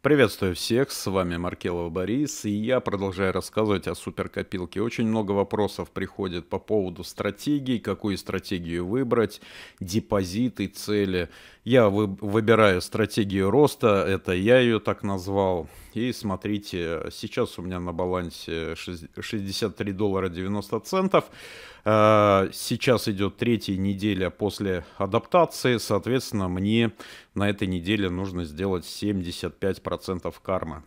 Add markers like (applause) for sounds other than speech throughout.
Приветствую всех, с вами Маркелов Борис, и я продолжаю рассказывать о суперкопилке. Очень много вопросов приходит по поводу стратегий, какую стратегию выбрать, депозиты, цели. Я вы, выбираю стратегию роста, это я ее так назвал. И смотрите, сейчас у меня на балансе 63 доллара 90 центов. Э, сейчас идет третья неделя после адаптации, соответственно, мне на этой неделе нужно сделать 75% кармы.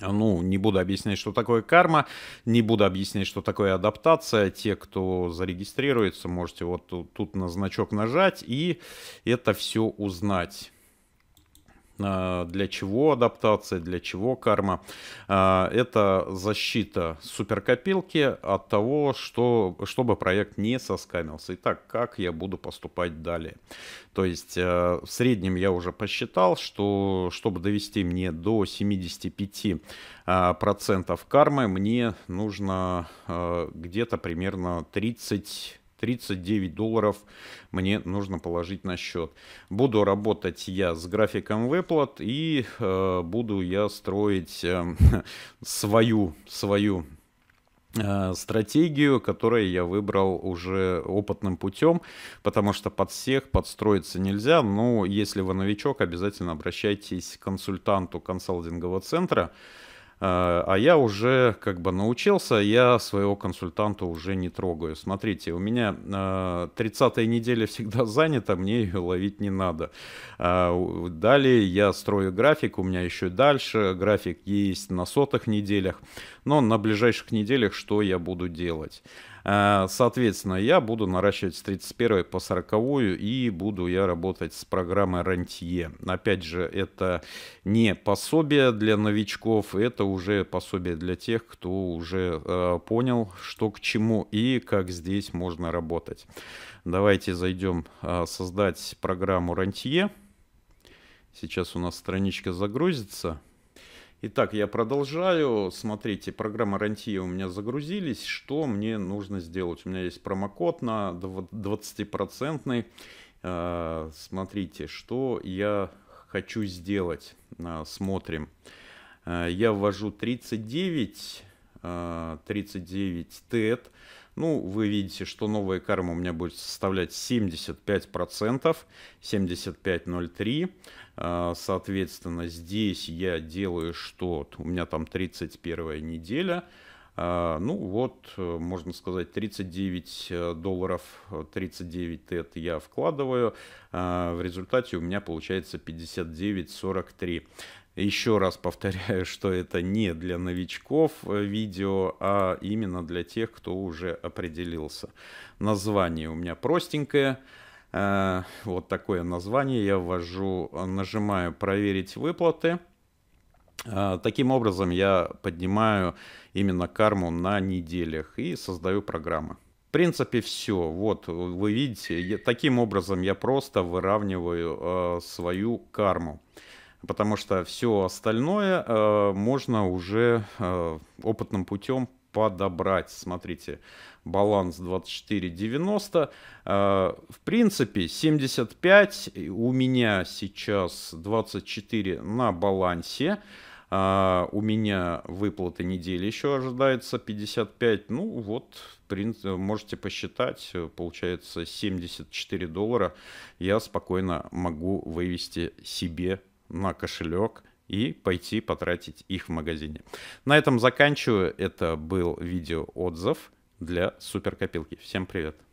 Ну, не буду объяснять, что такое карма, не буду объяснять, что такое адаптация. Те, кто зарегистрируется, можете вот тут, тут на значок нажать и это все узнать. А, для чего адаптация, для чего карма. А, это защита суперкопилки от того, что, чтобы проект не соскамился. Итак, как я буду поступать далее? То есть а, в среднем я уже посчитал, что чтобы довести мне до 75% кармы, мне нужно где-то примерно 30 39 долларов мне нужно положить на счет. Буду работать я с графиком выплат и э, буду я строить э, (laughs) свою, свою э, стратегию, которую я выбрал уже опытным путем, потому что под всех подстроиться нельзя. Но ну, если вы новичок, обязательно обращайтесь к консультанту консалтингового центра, а, а я уже как бы научился, я своего консультанта уже не трогаю. Смотрите, у меня 30 а, неделя (laughs) всегда занята, мне ее ловить не надо. А, далее я строю график, у меня еще дальше график есть на сотых неделях, но на ближайших неделях что я буду делать? А, соответственно, я буду наращивать с 31 по 40 и буду я работать с программой Рантье. Опять же, это не пособие для новичков, это уже пособие для тех, кто уже а, понял, что к чему и как здесь можно работать. Давайте зайдем а, создать программу Рантье. Сейчас у нас страничка загрузится. Итак, я продолжаю. Смотрите, программа Рантье у меня загрузились. Что мне нужно сделать? У меня есть промокод на 20%. Э, смотрите, что я хочу сделать. Э, смотрим. Э, я ввожу 39, 39 тет. Ну, вы видите, что новая карма у меня будет составлять 75%, 75.03. А, соответственно, здесь я делаю что? У меня там 31 неделя. А, ну вот, э, можно сказать, 39 э, долларов, 39 э, тет я вкладываю. А, в результате у меня получается 59,43. Еще раз повторяю, (laughs) что это не для новичков видео, а именно для тех, кто уже определился. Название у меня простенькое. Вот такое название я ввожу, нажимаю «Проверить выплаты». А, таким образом, я поднимаю именно карму на неделях и создаю программы. В принципе, все. Вот, вы видите, я, таким образом я просто выравниваю э, свою карму. Потому что все остальное э, можно уже э, опытным путем подобрать. Смотрите, баланс 24,90. Э, в принципе, 75. У меня сейчас 24 на балансе. Э, у меня выплаты недели еще ожидается 55. Ну вот, можете посчитать, э, получается 74 доллара. Я спокойно могу вывести себе на кошелек и пойти потратить их в магазине. На этом заканчиваю. Это был видеоотзыв для суперкопилки. Всем привет!